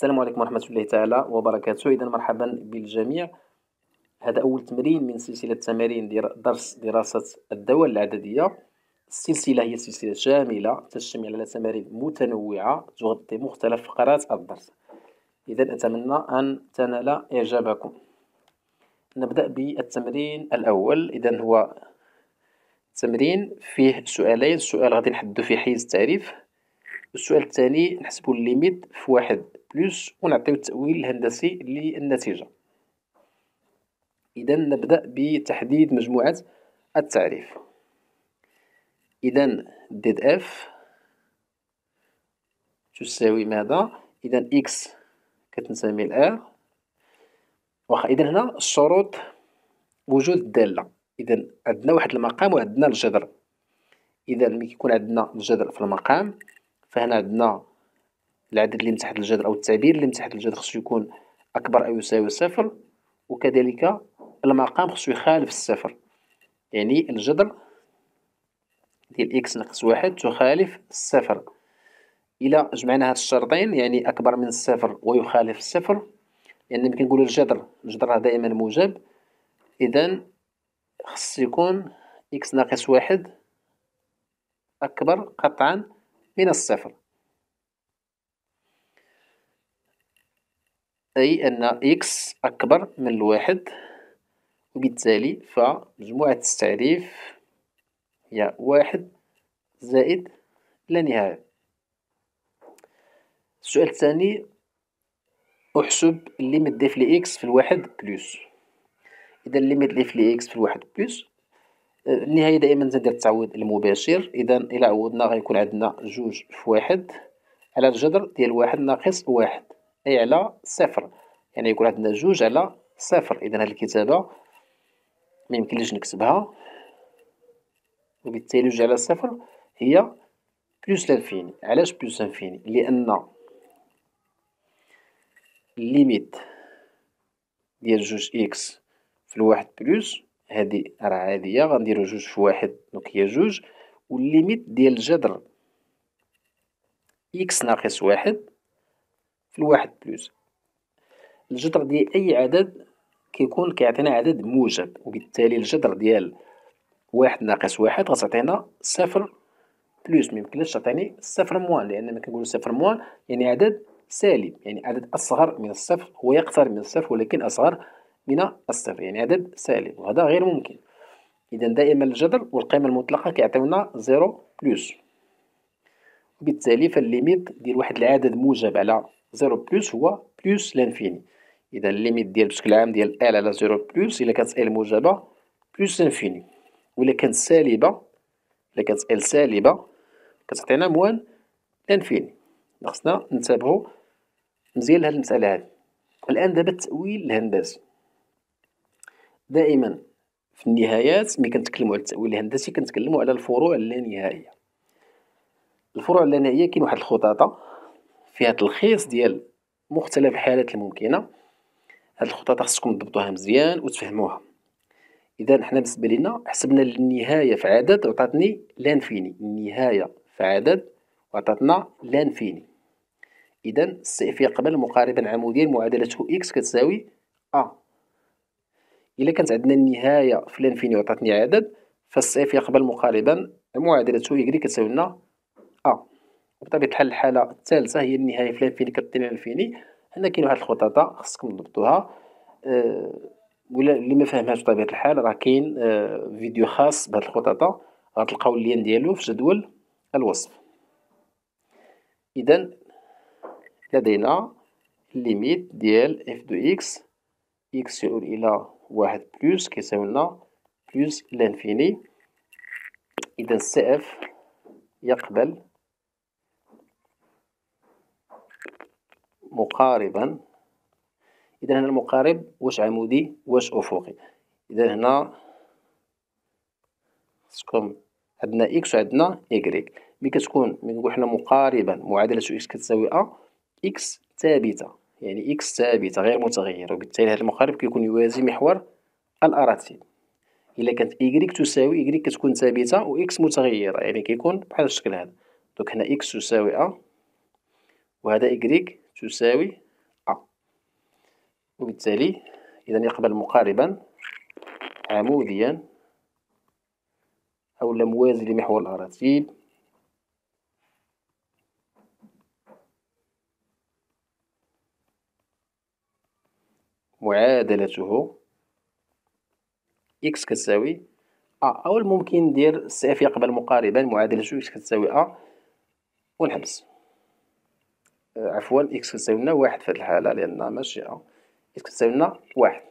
السلام عليكم ورحمة الله تعالى وبركاته إذا مرحبا بالجميع هذا أول تمرين من سلسلة تمارين درس دراسة الدول العددية السلسلة هي سلسلة شاملة تشمل على تمارين متنوعة تغطي مختلف فقرات الدرس إذا أتمنى أن تنال إعجابكم نبدأ بالتمرين الأول إذا هو تمرين فيه سؤالين السؤال غادي نحدو فيه حيز التعريف والسؤال الثاني نحسبو الليميت في واحد بلس ونعطيو التأويل الهندسي للنتيجة إذا نبدأ بتحديد مجموعة التعريف إذا ديد اف تساوي ماذا إذا إكس كتنسمي الآر واخا إذا هنا الشروط وجود الدالة إذا عندنا واحد المقام وعندنا الجذر إذا ملي كيكون عندنا الجذر في المقام فهنا عندنا العدد اللي من الجذر أو التعبير اللي من الجذر خصو يكون أكبر أو يساوي صفر وكذلك المقام خصو يخالف الصفر يعني الجذر ديال إكس ناقص واحد تخالف الصفر إلا جمعنا هاد الشرطين يعني أكبر من الصفر ويخالف الصفر يعني ممكن نقول الجذر الجذر راه دائما موجب إذا خص يكون إكس ناقص واحد أكبر قطعا من الصفر أي أن إكس أكبر من الواحد وبالتالي فمجموعة التعريف هي واحد زائد لا نهاية السؤال الثاني أحسب الليميت ديف لي إكس في الواحد بلوس إذا الليميت ديف لي إكس في الواحد بلوس النهاية دائما تندير التعويض المباشر إذا إلى عوضنا غيكون عندنا جوج في واحد على الجذر ديال واحد ناقص واحد أي على صفر يعني يكون عندنا جوج على صفر إذا هاد الكتابة ميمكنليش نكتبها وبالتالي جوج على صفر هي بلوس لانفيني علاش بلوس لانفيني لأن ليميت ديال جوج إكس في الواحد بلوس هادي راه عادية غنديرو جوج في واحد دونك هي جوج والليميت ديال الجذر إكس ناقص واحد في الواحد بلوس الجذر ديال أي عدد كيكون كيعطينا عدد موجب وبالتالي الجذر ديال واحد ناقص واحد غتعطينا صفر بلوس ميمكنش تعطيني صفر موان لأن ملي كنقولو صفر موان يعني عدد سالب يعني عدد أصغر من الصفر هو يقترب من الصفر ولكن أصغر من الصفر يعني عدد سالب وهذا غير ممكن إذا دائما الجذر والقيمة المطلقة كيعطيونا زيرو بلوس وبالتالي فالليميت ديال واحد العدد موجب على 0 بلس هو بلس لانفيني اذا الليميت ديال بشكل عام ديال ال على 0 بلس الا كانت ال موجبه بلس لانفيني ولا كانت سالبه الا كانت ال سالبه كتعطينا موان لانفيني خصنا ننتبهوا مزيان لهاد المساله هادي الان دابا التاويل الهندسي دائما في النهايات ملي كنتكلموا على التاويل الهندسي كنتكلموا على الفروع اللانهائيه الفروع اللانهائيه كاين واحد الخطاطه فيها تلخيص ديال مختلف الحالات الممكنه هاد الخطط خاصكم تضبطوها مزيان وتفهموها اذا حنا بالنسبه لينا حسبنا النهايه في عدد وعطاتني لانفيني النهايه في عدد وعطاتنا لانفيني اذا السيف يقبل مقاربا عموديا معادلته اكس كتساوي ا الا كانت عندنا النهايه في لانفيني وعطاتني عدد فالسيف يقبل مقاربا معادلته واي كتساوي لنا بطبيعة الحال الحالة الثالثة هي النهاية في الفيني كدير الفيني هنا كاين واحد الخطاطة خصكم تضبطوها آه، ولا اللي ما فهمهاش بطبيعة الحال راه كاين آه، فيديو خاص بهاد الخطاطة غتلقاو اللين ديالو في جدول الوصف إذا لدينا ليميت ديال اف دو اكس اكس يعود إلى واحد بلوس كيساوي لنا بلوس لانفيني إذا سي اف يقبل مقاربا إذا هنا المقارب واش عمودي واش أفقي إذا هنا خصكم عندنا إكس وعندنا إكغيك ملي كتكون ملي نقول حنا مقاربا معادلة إكس كتساوي أ إكس ثابتة يعني إكس ثابتة غير متغيرة وبالتالي هذا المقارب كيكون يوازي محور الاراتيل إلا كانت إيكغيك تساوي إيكغيك كتكون ثابتة واكس متغيرة يعني كيكون بحال الشكل هذا دونك هنا إكس تساوي أ وهذا إيكغيك تساوي أ وبالتالي إذا يقبل مقاربا عموديا أو موازي لمحور الأراتيب معادلته إكس كتساوي أ أو الممكن ندير صفر يقبل مقاربا معادلته إكس كتساوي أ ونحبس عفوا إكس تساوي لنا واحد في هذه الحالة لأن ماشي إكس تساوي لنا واحد